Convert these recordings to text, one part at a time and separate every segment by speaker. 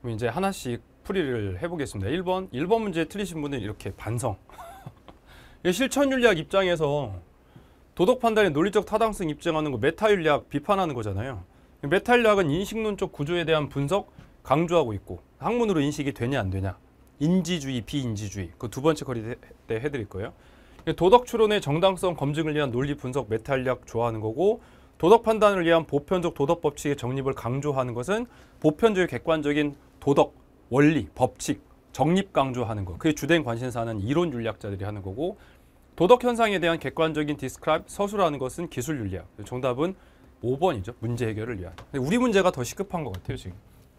Speaker 1: 그럼 이제 하나씩 풀이를 해보겠습니다. 1번, 1번 문제 틀리신 분은 이렇게 반성. 실천윤리학 입장에서 도덕 판단의 논리적 타당성 입증하는 거 메타윤리학 비판하는 거잖아요. 메타윤리학은 인식론적 구조에 대한 분석 강조하고 있고 학문으로 인식이 되냐 안 되냐 인지주의, 비인지주의 그 두 번째 거리 때 네, 해드릴 거예요. 도덕 추론의 정당성 검증을 위한 논리 분석 메타윤리학 좋아하는 거고 도덕 판단을 위한 보편적 도덕 법칙의 정립을 강조하는 것은 보편적이 객관적인 도덕, 원리, 법칙, 정립 강조하는 거. 그게 주된 관심사는 이론 윤리학자들이 하는 거고 도덕 현상에 대한 객관적인 디스크라이브 서술하는 것은 기술 윤리학. 정답은 5번이죠. 문제 해결을 위한. 근데 우리 문제가 더 시급한 것 같아요, 지금.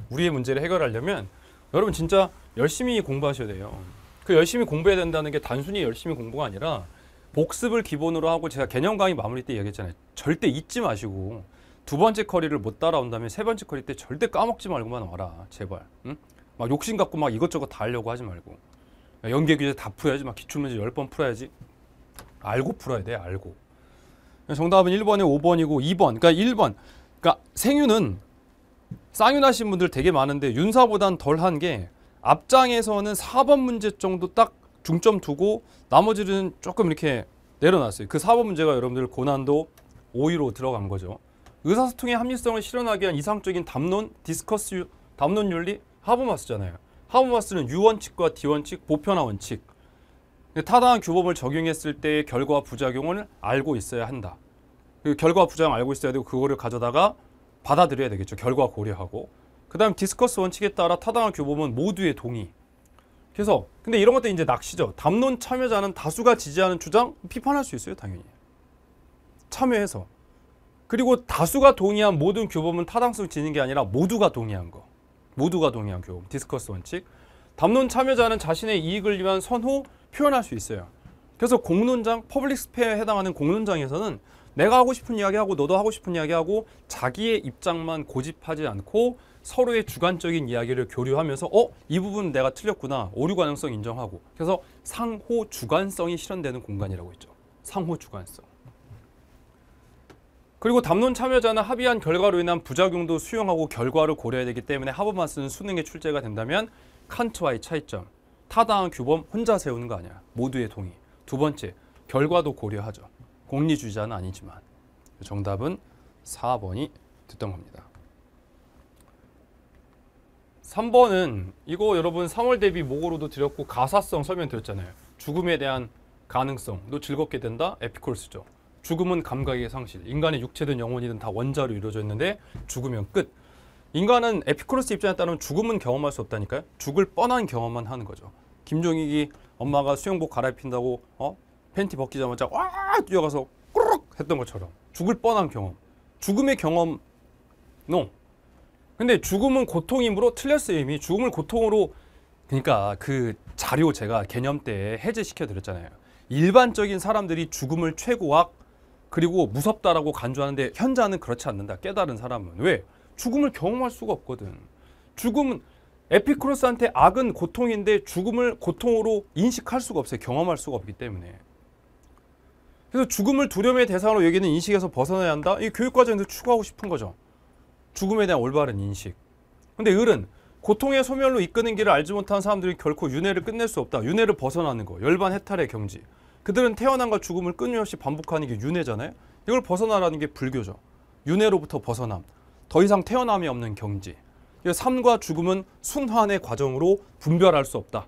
Speaker 1: 우리의 문제를 해결하려면 여러분 진짜 열심히 공부하셔야 돼요. 그 열심히 공부해야 된다는 게 단순히 열심히 공부가 아니라 복습을 기본으로 하고 제가 개념 강의 마무리 때 얘기했잖아요. 절대 잊지 마시고 두 번째 커리를 못 따라온다면 세 번째 커리 때 절대 까먹지 말고만 와라 제발 응? 막 욕심 갖고 막 이것저것 다 하려고 하지 말고 연계 규제 다 풀어야지 막 기출문제 열 번 풀어야지 알고 풀어야 돼 알고 정답은 1번에 5번이고 2번 그러니까 1번 그러니까 생유는 쌍윤하신 분들 되게 많은데 윤사보단 덜한 게 앞장에서는 4번 문제 정도 딱 중점 두고 나머지는 조금 이렇게 내려놨어요 그 4번 문제가 여러분들 고난도 5위로 들어간 거죠 의사소통의 합리성을 실현하기 위한 이상적인 담론, 디스커스, 담론 윤리, 하버마스잖아요. 하버마스는 유원칙과 디원칙, 보편화 원칙. 타당한 규범을 적용했을 때의 결과와 부작용을 알고 있어야 한다. 그 결과와 부작용 알고 있어야 되고 그거를 가져다가 받아들여야 되겠죠. 결과 고려하고. 그 다음 디스커스 원칙에 따라 타당한 규범은 모두의 동의. 그래서 근데 이런 것들이 이제 낚시죠. 담론 참여자는 다수가 지지하는 주장 비판할 수 있어요. 당연히. 참여해서. 그리고 다수가 동의한 모든 교범은 타당성 지닌 게 아니라 모두가 동의한 거. 모두가 동의한 교범. 디스커스 원칙. 담론 참여자는 자신의 이익을 위한 선호 표현할 수 있어요. 그래서 공론장, 퍼블릭 스페어에 해당하는 공론장에서는 내가 하고 싶은 이야기하고 너도 하고 싶은 이야기하고 자기의 입장만 고집하지 않고 서로의 주관적인 이야기를 교류하면서 어? 이 부분 내가 틀렸구나. 오류 가능성 인정하고. 그래서 상호 주관성이 실현되는 공간이라고 했죠. 상호 주관성. 그리고 담론 참여자는 합의한 결과로 인한 부작용도 수용하고 결과를 고려해야 되기 때문에 하버만스는 수능에 출제가 된다면 칸트와의 차이점. 타당한 규범 혼자 세우는 거 아니야. 모두의 동의. 두 번째, 결과도 고려하죠. 공리주의자는 아니지만. 정답은 4번이 됐던 겁니다. 3번은 이거 여러분 3월 대비 목으로도 드렸고 가사성 설명 드렸잖아요. 죽음에 대한 가능성도 즐겁게 된다. 에피콜스죠. 죽음은 감각의 상실. 인간의 육체든 영혼이든 다 원자로 이루어져 있는데 죽으면 끝. 인간은 에피쿠로스 입장에 따르면 죽음은 경험할 수 없다니까요. 죽을 뻔한 경험만 하는 거죠. 김종익이 엄마가 수영복 갈아입힌다고 어? 팬티 벗기자마자 와 뛰어가서 꾸르륵 했던 것처럼 죽을 뻔한 경험. 죽음의 경험 n 근데 죽음은 고통이므로 틀렸어요 이미 죽음을 고통으로 그러니까 그 자료 제가 개념 때 해제시켜 드렸잖아요. 일반적인 사람들이 죽음을 최고악 그리고 무섭다라고 간주하는데 현자는 그렇지 않는다. 깨달은 사람은 왜 죽음을 경험할 수가 없거든. 죽음은 에피크로스한테 악은 고통인데 죽음을 고통으로 인식할 수가 없어요. 경험할 수가 없기 때문에. 그래서 죽음을 두려움의 대상으로 여기는 인식에서 벗어나야 한다. 이 교육 과정에서 추구하고 싶은 거죠. 죽음에 대한 올바른 인식. 근데 을은 고통의 소멸로 이끄는 길을 알지 못한 사람들이 결코 윤회를 끝낼 수 없다. 윤회를 벗어나는 거. 열반 해탈의 경지. 그들은 태어난과 죽음을 끊임없이 반복하는 게 윤회잖아요. 이걸 벗어나라는 게 불교죠. 윤회로부터 벗어남. 더 이상 태어남이 없는 경지. 삶과 죽음은 순환의 과정으로 분별할 수 없다. 가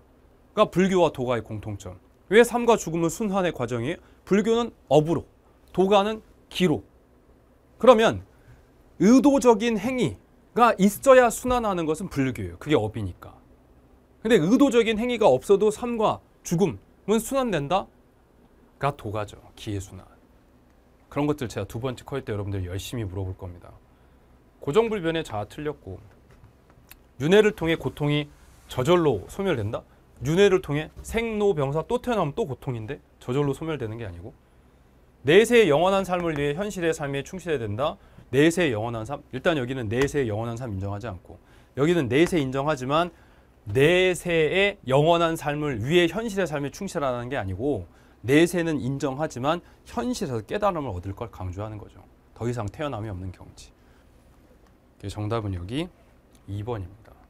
Speaker 1: 그러니까 불교와 도가의 공통점. 왜 삶과 죽음은 순환의 과정이에요? 불교는 업으로, 도가는 기로. 그러면 의도적인 행위가 있어야 순환하는 것은 불교예요. 그게 업이니까. 근데 의도적인 행위가 없어도 삶과 죽음은 순환된다? 가 도가죠. 기회순환. 그런 것들 제가 두 번째 컬때 여러분들 열심히 물어볼 겁니다. 고정불변의 자아 틀렸고 윤회를 통해 고통이 저절로 소멸된다? 윤회를 통해 생로병사 또 태어나면 또 고통인데 저절로 소멸되는 게 아니고 내세의 영원한 삶을 위해 현실의 삶에 충실해야 된다. 내세의 영원한 삶. 일단 여기는 내세의 영원한 삶 인정하지 않고 여기는 내세 인정하지만 내세의 영원한 삶을 위해 현실의 삶에 충실하는 게 아니고 내세는 인정하지만 현실에서 깨달음을 얻을 걸 강조하는 거죠. 더 이상 태어남이 없는 경지. 정답은 여기 2번입니다.